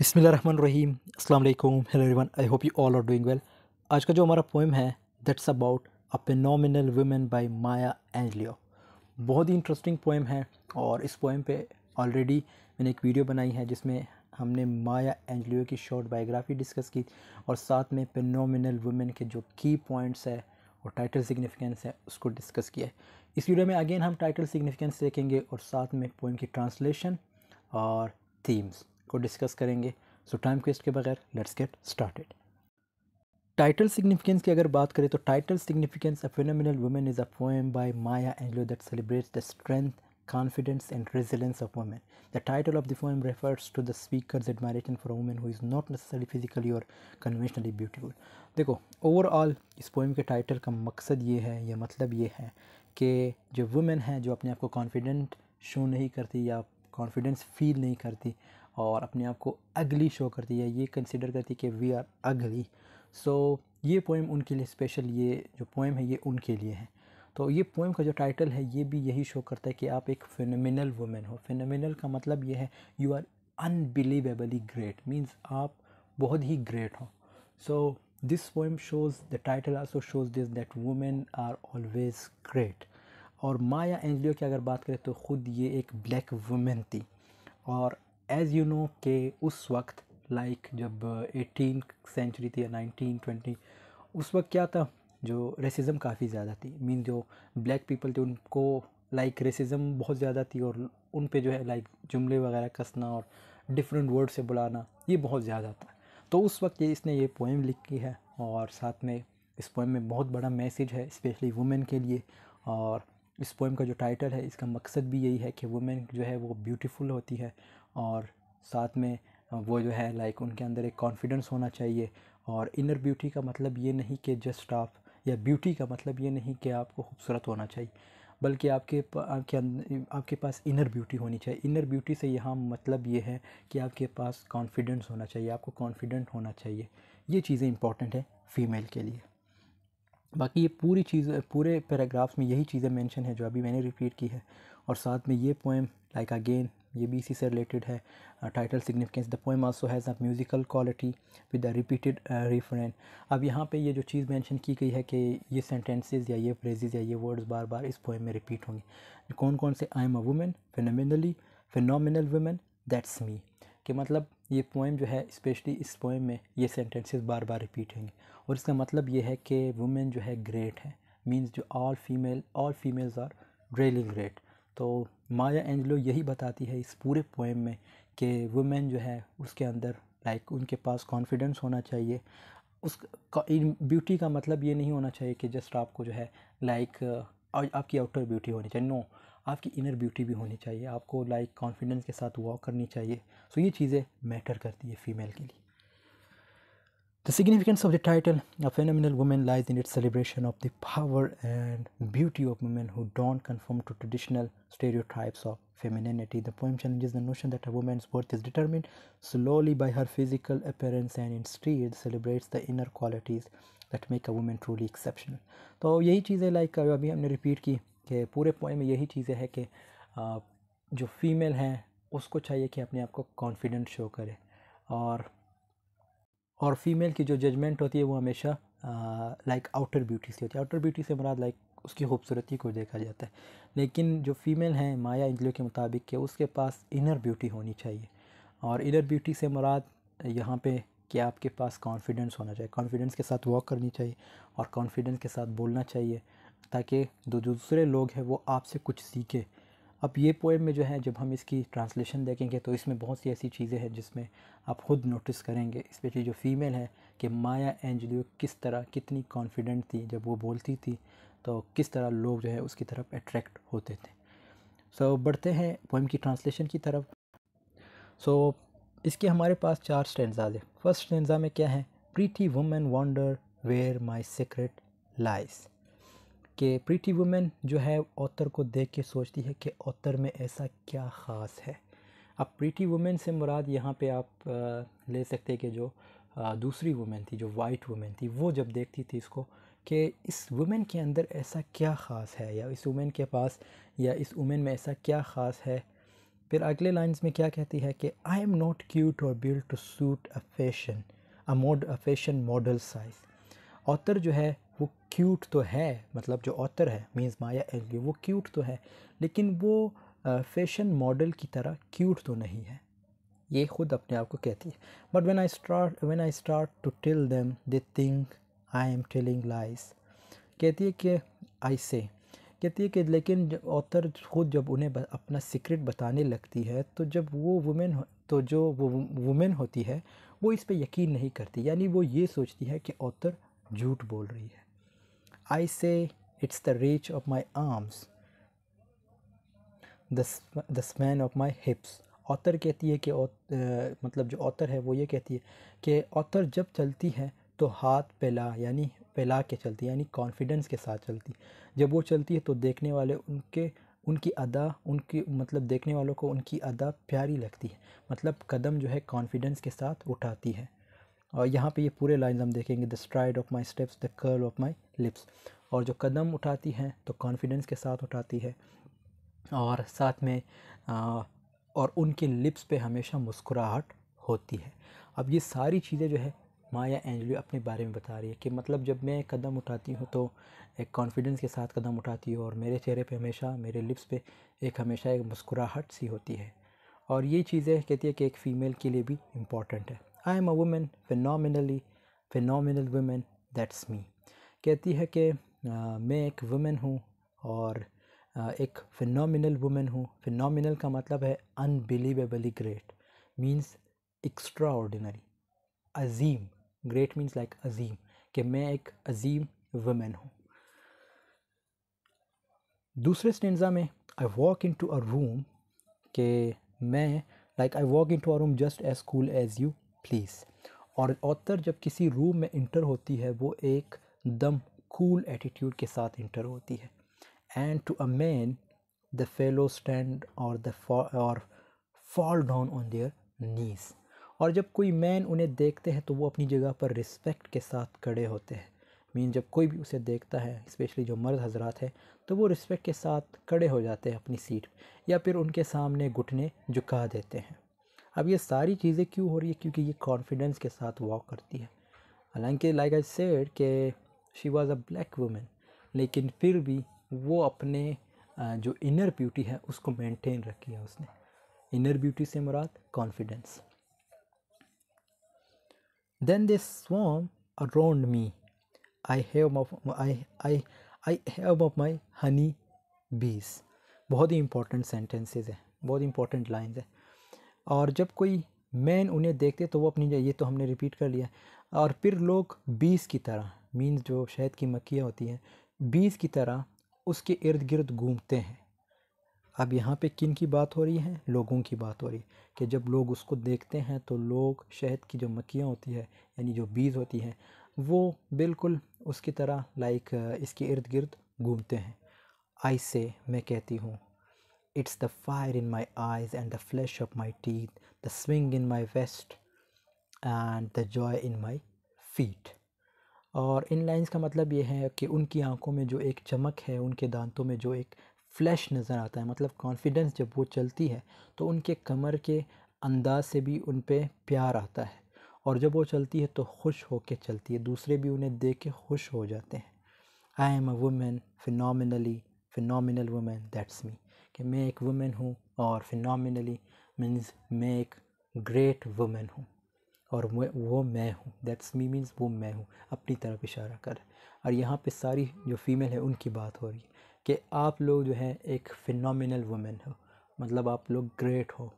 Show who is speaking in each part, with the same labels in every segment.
Speaker 1: रहीम अल्लाम hello everyone I hope you all are doing well आज का जो हमारा पोइम है that's about a phenomenal women bye माया एंजलियो बहुत ही इंटरेस्टिंग पोइम है और इस पोइम पे ऑलरेडी मैंने एक वीडियो बनाई है जिसमें हमने माया एंजलियो की शॉर्ट बायोग्राफी डिस्कस की और साथ में फिनोमिनल वुमेन के जो की पॉइंट्स है और टाइटल सिग्निफिकेंस है उसको डिस्कस किया है इस वीडियो में अगेन हम टाइटल सिग्निफिकेंस देखेंगे और साथ में पोइम की ट्रांसलेशन और थीम्स को डिस्कस करेंगे सो टाइम वेस्ट के बगैर let's get started title significance की अगर बात करें तो title significance a फिनमिनल women is a poem by Maya Anglo that celebrates the strength confidence and resilience of women the title of the poem refers to the speaker's admiration for women who is not necessary physically और conventionally beautiful देखो overall इस poem के title का मकसद ये है या मतलब ये है कि जो वुमेन हैं जो अपने आप को कॉन्फिडेंट शो नहीं करती या कॉन्फिडेंस फील नहीं करती और अपने आप को अगली शो करती है ये कंसिडर करती है कि we are ugly so so, ये पोएम उनके लिए स्पेशल ये जो पोएम है ये उनके लिए है तो ये पोएम का जो टाइटल है ये भी यही शो करता है कि आप एक फिनमिनल वुमेन हो फिनमिनल का मतलब ये है you are unbelievably great means आप बहुत ही ग्रेट हो so this poem shows the title also shows this that women are always great और माया एंजलियो की अगर बात करें तो ख़ुद ये एक ब्लैक वुमेन थी और एज़ यू नो के उस वक्त लाइक like, जब एटीन सेंचुरी थी या नाइनटीन ट्वेंटी उस वक्त क्या था जो रेसिज़म काफ़ी ज़्यादा थी मीन जो ब्लैक पीपल थे उनको लाइक like, रेसिज़म बहुत ज़्यादा थी और उन पे जो है लाइक like, जुमले वगैरह कसना और डिफरेंट वर्ड से बुलाना ये बहुत ज़्यादा था तो उस वक्त ये इसने ये पोएम लिखी है और साथ में इस पोएम में बहुत बड़ा मैसेज है स्पेशली वुमेन के लिए और इस पोएम का जो टाइटल है इसका मकसद भी यही है कि वुमेन जो है वो ब्यूटीफुल होती है और साथ में वो जो है लाइक उनके अंदर एक कॉन्फिडेंस होना चाहिए और इनर ब्यूटी का मतलब ये नहीं कि जस्ट आप या ब्यूटी का मतलब ये नहीं कि आपको खूबसूरत होना चाहिए बल्कि आपके आपके अं, आपके पास इनर ब्यूटी होनी चाहिए इनर ब्यूटी से यहाँ मतलब ये है कि आपके पास कॉन्फिडेंस होना चाहिए आपको कॉन्फिडेंट होना चाहिए ये चीज़ें इंपॉर्टेंट है फ़ीमेल के लिए बाकी ये पूरी चीज़ पूरे पैराग्राफ्स में यही चीज़ें मेंशन है जो अभी मैंने रिपीट की है और साथ में ये पोएम लाइक अगेन ये भी इसी से रिलेटेड है title significance the poem also has a musical quality with a repeated referent अब यहाँ पे ये जो चीज़ मेंशन की गई है कि ये सेंटेंसेस या ये फ्रेजेस या ये वर्ड्स बार बार इस पोएम में रिपीट होंगे कौन कौन से I am a women फिनमिनली फिनमिनल women that's me कि मतलब ये पोएम जो है स्पेशली इस पोएम में ये सेंटेंसेस बार बार रिपीट होंगे और इसका मतलब ये है कि वुमेन जो है ग्रेट है मीन्स जो all female all females are really great तो माया एंजलो यही बताती है इस पूरे पोएम में कि वुमेन जो है उसके अंदर लाइक उनके पास कॉन्फिडेंस होना चाहिए उस इन ब्यूटी का मतलब ये नहीं होना चाहिए कि जस्ट आपको जो है लाइक आपकी आउटर ब्यूटी होनी चाहिए नो आपकी इनर ब्यूटी भी होनी चाहिए आपको लाइक कॉन्फिडेंस के साथ वॉक करनी चाहिए सो ये चीज़ें मैटर करती है फ़ीमेल के लिए The significance of the title, A Phenomenal Woman, lies in its celebration of the power and beauty of women who don't conform to traditional stereotypes of femininity. The poem challenges the notion that a woman's worth is determined solely by her physical appearance and instead celebrates the inner qualities that make a woman truly exceptional. So, this is like अभी हमने repeat की कि the poem में is चीज़ें हैं कि जो female हैं उसको चाहिए कि अपने आप और फीमेल की जो जजमेंट होती है वो हमेशा लाइक आउटर ब्यूटी से होती है आउटर ब्यूटी से मराद लाइक उसकी खूबसूरती को देखा जाता है लेकिन जो फीमेल हैं माया इंजलो के मुताबिक के उसके पास इनर ब्यूटी होनी चाहिए और इनर ब्यूटी से मुराद यहाँ पे कि आपके पास कॉन्फिडेंस होना चाहिए कॉन्फिडेंस के साथ वॉक करनी चाहिए और कॉन्फिडेंस के साथ बोलना चाहिए ताकि जो दूसरे लोग हैं वो आपसे कुछ सीखे अब ये पोएम में जो है जब हम इसकी ट्रांसलेशन देखेंगे तो इसमें बहुत सी ऐसी चीज़ें हैं जिसमें आप ख़ुद नोटिस करेंगे इस्पेशली जो फीमेल है कि माया एंजलियो किस तरह कितनी कॉन्फिडेंट थी जब वो बोलती थी तो किस तरह लोग जो है उसकी तरफ अट्रैक्ट होते थे सो so, बढ़ते हैं पोइम की ट्रांसलेशन की तरफ सो so, इसके हमारे पास चार स्टेंजाज है फर्स्ट स्टेंजा में क्या है pretty women wander where my secret lies कि प्रीटी वुमेन जो है ऑथर को देख के सोचती है कि ऑथर में ऐसा क्या ख़ास है अब प्रीटी वुमेन से मुराद यहाँ पे आप ले सकते हैं कि जो दूसरी वुमेन थी जो वाइट वुमेन थी वो जब देखती थी इसको कि इस वुमेन के अंदर ऐसा क्या ख़ास है या इस वुमेन के पास या इस वुमेन में ऐसा क्या ख़ास है फिर अगले लाइंस में क्या कहती है कि आई एम नॉट क्यूट और built to suit a fashion a mode a fashion model size author जो है वो क्यूट तो है मतलब जो ऑथर है मीन्स माया एलगी वो क्यूट तो है लेकिन वो फैशन मॉडल की तरह क्यूट तो नहीं है ये खुद अपने आप को कहती है but when I start when I start to till them they think I am telling लाइस कहती है कि आई से कहती है कि लेकिन ऑथर खुद जब उन्हें अपना सीक्रेट बताने लगती है तो जब वो वुमेन तो जो वो वुमेन होती है वो इस पर यकीन नहीं करती यानी वो ये सोचती है कि ऑथर झूठ बोल रही है I say it's the reach of my arms, the the span of my hips. Author कहती है कि मतलब जो ऑथर है वो ये कहती है कि ऑथर जब चलती है तो हाथ फैला यानी फैला के चलती है यानी कॉन्फिडेंस के साथ चलती जब वो चलती है तो देखने वाले उनके उनकी अदा उनकी मतलब देखने वालों को उनकी अदा प्यारी लगती है मतलब कदम जो है कॉन्फिडेंस के साथ उठाती है और यहाँ पे ये पूरे लाइन हम देखेंगे the STRIDE of my steps the curl of my lips और जो कदम उठाती हैं तो कॉन्फिडेंस के साथ उठाती है और साथ में आ, और उनके लिप्स पे हमेशा मुस्कुराहट होती है अब ये सारी चीज़ें जो है माया एंजली अपने बारे में बता रही है कि मतलब जब मैं कदम उठाती हूँ तो एक कॉन्फिडेंस के साथ कदम उठाती हूँ और मेरे चेहरे पे हमेशा मेरे लिप्स पे एक हमेशा एक मुस्कुराहट सी होती है और ये चीज़ें कहती है कि एक फ़ीमेल के लिए भी इम्पॉर्टेंट है I am a women फिनली final women that's me कहती है कि मैं एक वुमेन हूँ और एक फिनल वुमेन हूँ फिनल का मतलब है unbelievably great means extra ordinary अजीम ग्रेट मीन्स लाइक अजीम कि मैं एक अजीम वुमेन हूँ दूसरे स्टेंजा में I walk in to a room के मैं like I walk in to a room just as cool as you please और ऑथर जब किसी रूम में इंटर होती है वो एक दम कूल एटीट्यूड के साथ इंटर होती है and to a man the fellow stand और द और फॉल डाउन ऑन देयर नीज और जब कोई मैन उन्हें देखते हैं तो वो अपनी जगह पर रिस्पेक्ट के साथ खड़े होते हैं मीन जब कोई भी उसे देखता है स्पेशली जो मर्द हजरात हैं तो वो रिस्पेक्ट के साथ खड़े हो जाते हैं अपनी सीट या फिर उनके सामने घुटने झुका देते हैं अब ये सारी चीज़ें क्यों हो रही है क्योंकि ये कॉन्फिडेंस के साथ वॉक करती है हालांकि लाइक आई सेड के she was a black women लेकिन फिर भी वो अपने जो इनर ब्यूटी है उसको मेंटेन रखी है उसने इनर ब्यूटी से मुराद confidence then they swam around me I have I I I have of my Honey बीस बहुत ही इंपॉर्टेंट सेंटेंसेज हैं बहुत इंपॉर्टेंट लाइन्स हैं और जब कोई मैन उन्हें देखते तो वो अपनी ये तो हमने रिपीट कर लिया और फिर लोग बीस की तरह मीन्स जो शहद की मक्खियाँ होती हैं बीस की तरह उसके इर्द गिर्द घूमते हैं अब यहाँ पे किन की बात हो रही है लोगों की बात हो रही है कि जब लोग उसको देखते हैं तो लोग शहद की जो मक्खियाँ होती है यानी जो बीज होती हैं वो बिल्कुल उसकी तरह लाइक इसके इर्द गिर्द घूमते हैं आई से मैं कहती हूँ It's the fire in my eyes and the flesh of my teeth, the swing in my vest and the joy in my feet. और इन लाइंस का मतलब ये है कि उनकी आंखों में जो एक चमक है उनके दांतों में जो एक फ्लैश नज़र आता है मतलब कॉन्फिडेंस जब वो चलती है तो उनके कमर के अंदाज से भी उन पर प्यार आता है और जब वो चलती है तो खुश हो के चलती है दूसरे भी उन्हें देख के खुश हो जाते हैं I am a women phenomenal women that's me कि मैं एक वुमेन हूँ और फिनॉमिनली मीन्स मैं एक ग्रेट वुमेन हूँ और वो मैं हूँ दैट्स मी मीन्स वो मैं हूँ अपनी तरफ इशारा कर और यहाँ पे सारी जो फीमेल है उनकी बात हो रही है कि आप लोग जो हैं एक फिनोमिनल वुमेन हो मतलब आप लोग ग्रेट हो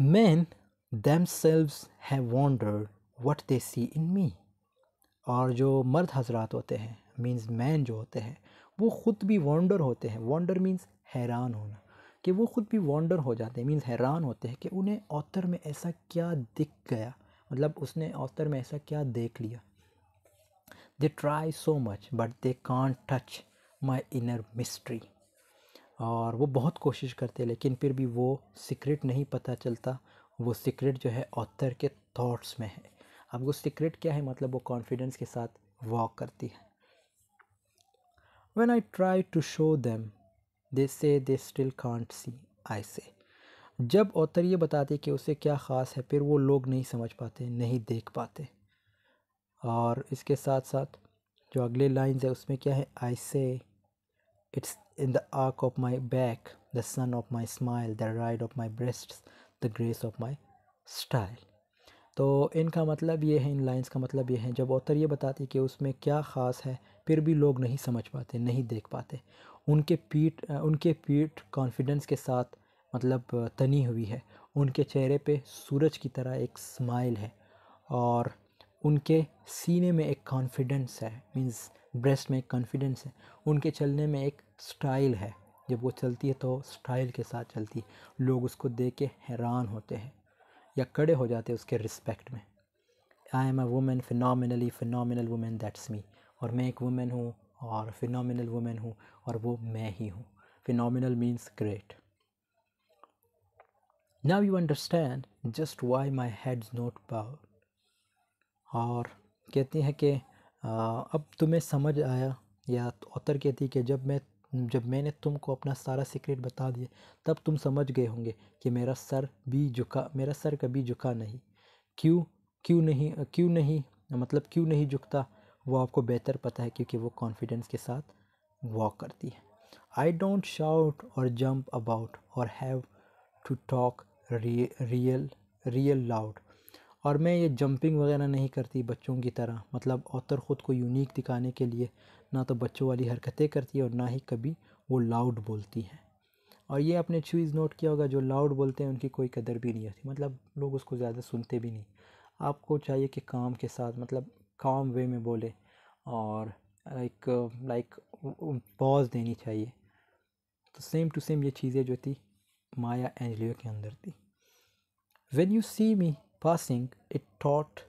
Speaker 1: दैम themselves है वॉन्डर वट दे सी इन मी और जो मर्द हजरात होते हैं मीन्स मैन जो होते हैं वो ख़ुद भी वॉन्डर होते हैं वॉन्डर मीन्स हैरान होना कि वो ख़ुद भी वॉन्डर हो जाते हैं मीन्स हैरान होते हैं कि उन्हें ऑथर में ऐसा क्या दिख गया मतलब उसने ऑथर में ऐसा क्या देख लिया they try so much but they can't touch my inner mystery और वो बहुत कोशिश करते लेकिन फिर भी वो सीक्रेट नहीं पता चलता वो सीक्रेट जो है ऑथर के थॉट्स में है अब वो सीक्रेट क्या है मतलब वो कॉन्फिडेंस के साथ वॉक करती है When I try to show them, they say they still can't see. I say. जब ऑथर ये बताते कि उसे क्या ख़ास है फिर वो लोग नहीं समझ पाते नहीं देख पाते और इसके साथ साथ जो अगले लाइंस है उसमें क्या है आई से it's in the arc of my back the son of my smile the ride of my breast the grace of my style तो इनका मतलब ये है इन लाइंस का मतलब ये है जब ऑथर ये बताती कि उसमें क्या ख़ास है फिर भी लोग नहीं समझ पाते नहीं देख पाते उनके पीठ उनके पीठ कॉन्फिडेंस के साथ मतलब तनी हुई है उनके चेहरे पे सूरज की तरह एक स्माइल है और उनके सीने में एक कॉन्फिडेंस है मींस ब्रेस्ट में एक कॉन्फिडेंस है उनके चलने में एक स्टाइल है जब वो चलती है तो स्टाइल के साथ चलती है लोग उसको देख के हैरान होते हैं या कड़े हो जाते उसके रिस्पेक्ट में I am a women phenomenally phenomenal women that's me और मैं एक वुमेन हूँ और फिनोमिनल वुमेन हूँ और वो मैं ही हूँ phenomenal means great now you understand just why my heads note पाव और कहती हैं कि अब तुम्हें समझ आया या अतर तो कहती कि जब मैं जब मैंने तुमको अपना सारा सीक्रेट बता दिया तब तुम समझ गए होंगे कि मेरा सर भी झुका मेरा सर कभी झुका नहीं क्यों क्यों नहीं क्यों नहीं मतलब क्यों नहीं झुकता वो आपको बेहतर पता है क्योंकि वो कॉन्फिडेंस के साथ वॉक करती है आई डोंट शाउट और जंप अबाउट और have to talk real real loud और मैं ये जंपिंग वगैरह नहीं करती बच्चों की तरह मतलब ऑथर ख़ुद को यूनिक दिखाने के लिए ना तो बच्चों वाली हरकतें करती है और ना ही कभी वो लाउड बोलती हैं और ये आपने चीज़ नोट किया होगा जो लाउड बोलते हैं उनकी कोई कदर भी नहीं होती मतलब लोग उसको ज़्यादा सुनते भी नहीं आपको चाहिए कि काम के साथ मतलब काम वे में बोले और लाइक लाइक पॉज देनी चाहिए तो सेम टू सेम ये चीज़ें जो थी माया एंजलियो के अंदर थी when you see me passing it taught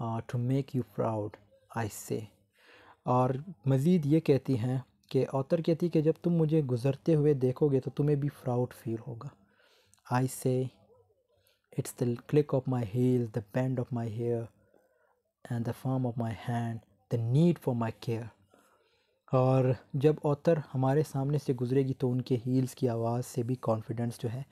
Speaker 1: uh, to make you proud I say और मज़ीद ये कहती हैं कि ऑतर कहती कि जब तुम मुझे गुज़रते हुए देखोगे तो तुम्हें भी प्राउड फील होगा आई से it's the click of my heal the band of my hair and the form of my hand the need for my care और जब ऑतर हमारे सामने से गुज़रेगी तो उनके हील्स की आवाज़ से भी कॉन्फिडेंस जो है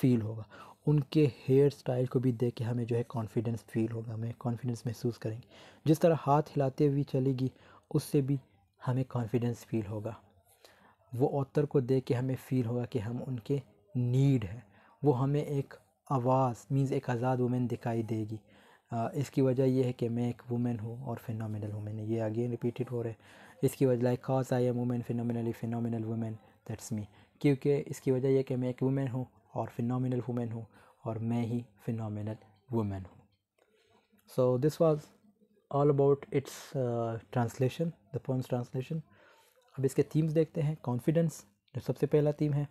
Speaker 1: फ़ील होगा उनके हेयर स्टाइल को भी देख के हमें जो है कॉन्फिडेंस फील होगा हमें कॉन्फिडेंस महसूस करेंगे जिस तरह हाथ हिलाते हुए चलेगी उससे भी हमें कॉन्फिडेंस फील होगा वो ऑथर को देख के हमें फ़ील होगा कि हम उनके नीड है वो हमें एक आवाज़ मींस एक आज़ाद वुमेन दिखाई देगी आ, इसकी वजह यह है कि मैं एक वुमेन हूँ और फिनोमिनल वुमेन है ये अगेन रिपीटेड हो रहे इसकी वजह like cause I am women phenomenally phenomenal women that's me क्योंकि इसकी वजह यह कि मैं एक वुमेन हूँ और फिनोमिनल वुमेन हूँ और मैं ही फिनोमिनल वुमेन हूँ सो this was all about it's translation the poems translation अब इसके थीम्स देखते हैं कॉन्फिडेंस जो सबसे पहला थीम है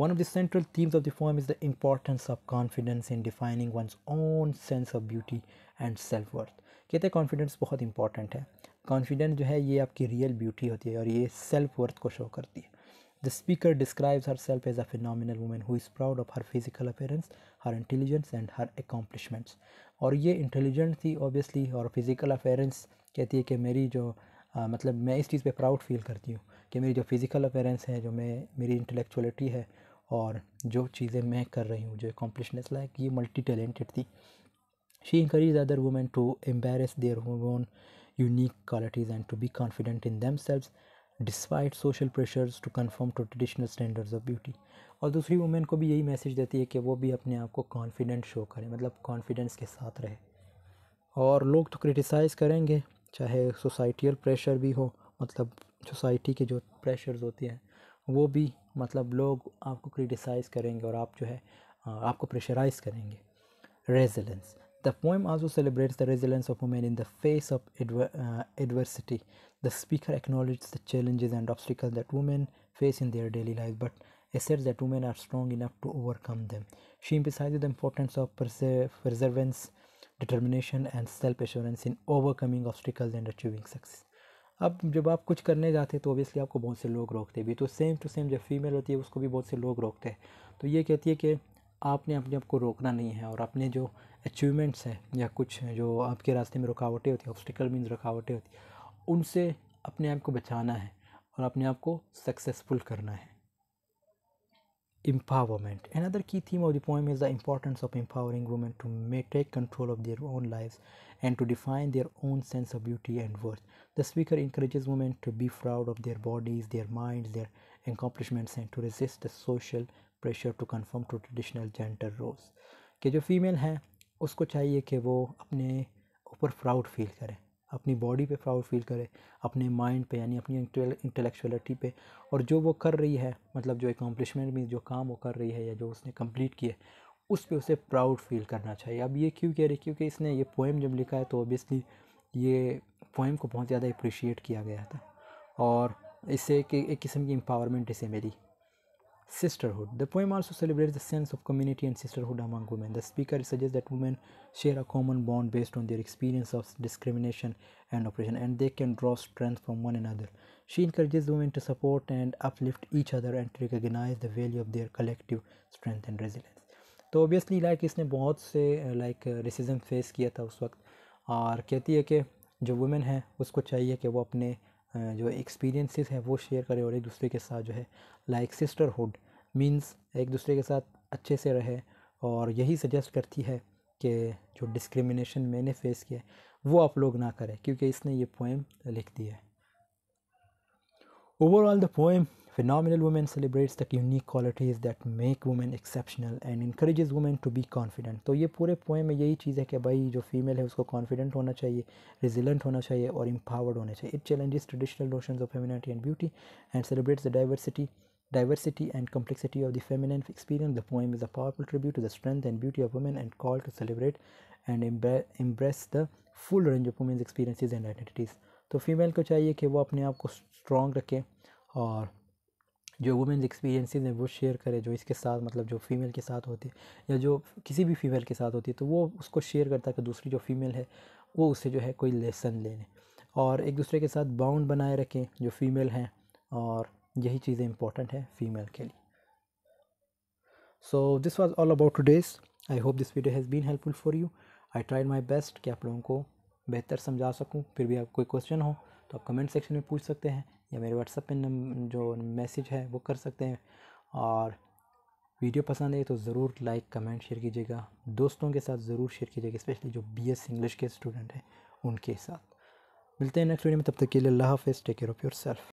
Speaker 1: one of the central themes of the form is the importance of confidence in defining one own sense of beauty and self worth कहते हैं कॉन्फिडेंस बहुत इंपॉर्टेंट है कॉन्फिडेंस जो है ये आपकी रियल ब्यूटी होती है और ये सेल्फ वर्थ को शो करती है The speaker describes herself as a phenomenal woman who is proud of her physical appearance, her intelligence, and her accomplishments. और ये intelligence थी obviously और physical appearance कहती है कि मेरी जो आ, मतलब मैं इस चीज़ पे proud feel करती हूँ कि मेरी जो physical appearance है जो मैं मेरी intellectuality है और जो चीज़ें मैं कर रही हूँ जो accomplishments लाइक ये multi talented थी she encourages other women to embrace their own unique qualities and to be confident in themselves despite social pressures to confirm to traditional standards of beauty और दूसरी वुमेन को भी यही message देती है कि वो भी अपने आप को कॉन्फिडेंट शो करें मतलब कॉन्फिडेंस के साथ रहे और लोग तो क्रिटिसाइज़ करेंगे चाहे सोसाइटियल प्रेशर भी हो मतलब सोसाइटी के जो प्रेशर्स होते हैं वो भी मतलब लोग आपको क्रिटिसाइज़ करेंगे और आप जो है आपको प्रेशराइज़ करेंगे resilience The poem also celebrates the resilience of women in the face of adver- uh, adversity. The speaker acknowledges the challenges and obstacles that women face in their daily lives, but asserts that women are strong enough to overcome them. She emphasizes the importance of perse- perseverance, determination, and self assurance in overcoming obstacles and achieving success. अब जब आप कुछ करने जाते हैं तो obviously आपको बहुत से लोग रोकते भी तो सेम टू सेम जब फीमेल होती है उसको भी बहुत से लोग रोकते हैं तो ये कहती है कि आपने अपने आप को रोकना नहीं है और अपने जो अचीवमेंट्स हैं या कुछ जो आपके रास्ते में रुकावटें होती हैं ऑब्सटिकल मीन रुकावटें होती उनसे अपने आप को बचाना है और अपने आप को सक्सेसफुल करना है एम्पावरमेंट अदर की theme of the poem is the importance of empowering women to may take control of their own life and to define their own sense of beauty and worth the speaker encourage women to be proud of their bodies their mind there एंकॉम्पलिशमेंट्स and to resist the social pressure to confirm to traditional gender roles कि जो female हैं उसको चाहिए कि वो अपने ऊपर proud feel करें अपनी बॉडी पे प्राउड फील करें अपने माइंड पे यानी अपनी इंटेलेक्चुअलिटी पे और जो वो कर रही है मतलब जो एकम्पलिशमेंट में जो काम वो कर रही है या जो उसने कंप्लीट किया उस पर उसे प्राउड फील करना चाहिए अब ये क्यों कह रही क्योंकि इसने ये पोएम जब लिखा है तो ओबियसली ये पोएम को बहुत ज़्यादा अप्रिशिएट किया गया था और इससे कि एक किस्म की एम्पावरमेंट इसे मेरी sisterhood. The poem also celebrates the sense of community and sisterhood among women. The speaker suggests that women share a common bond based on their experience of discrimination and oppression, and they can draw strength from one another. She encourages women to support and uplift each other and to recognize the value of their collective strength and resilience. तो obviously like इसने बहुत से like racism face किया था उस वक्त और कहती है कि जो वुमेन है उसको चाहिए कि वो अपने जो एक्सपीरियंसेस है वो शेयर करें और एक दूसरे के साथ जो है लाइक सिस्टरहुड मीन्स एक दूसरे के साथ अच्छे से रहे और यही सजेस्ट करती है कि जो डिस्क्रिमिनेशन मैंने फेस किया वो आप लोग ना करें क्योंकि इसने ये पोएम लिख दी है overall the poem Phenomenal Women celebrates the unique qualities that make women exceptional and encourages women to be confident. तो ये पूरे पोएम में यही चीज़ है कि भाई जो फीमेल है उसको कॉन्फिडेंट होना चाहिए रेजिलेंट होना चाहिए और एम्पावर्ड होना चाहिए it challenges traditional notion of femininity and beauty and celebrates the diversity diversity and complexity of the feminine experience the poem is a powerful tribute to the strength and beauty of women and call to celebrate and embrace the full range of women's experiences and identities तो female को चाहिए कि वो अपने आप को strong रखें और जो वुमेन्स एक्सपीरियंस हैं वो शेयर करे जो इसके साथ मतलब जो फीमेल के साथ होती है या जो किसी भी फीमेल के साथ होती है तो वो उसको शेयर करता है कि दूसरी जो फीमेल है वो उससे जो है कोई लेसन ले लें और एक दूसरे के साथ बाउंड बनाए रखें जो फीमेल हैं और यही चीज़ें इंपॉर्टेंट हैं फीमेल के लिए so this was all about today's I hope this video has been helpful for you I tried my best कि आप लोगों को बेहतर समझा सकूँ फिर भी आप कोई क्वेश्चन हो तो आप कमेंट सेक्शन में पूछ सकते हैं या मेरे व्हाट्सएप पे जो मैसेज है वो कर सकते हैं और वीडियो पसंद है तो ज़रूर लाइक कमेंट शेयर कीजिएगा दोस्तों के साथ ज़रूर शेयर कीजिएगा स्पेशली जो बी एस इंग्लिश के स्टूडेंट हैं उनके साथ मिलते हैं नेक्स्ट वीडियो में तब तक के लिए अल्लाह हाफ़ take care of your self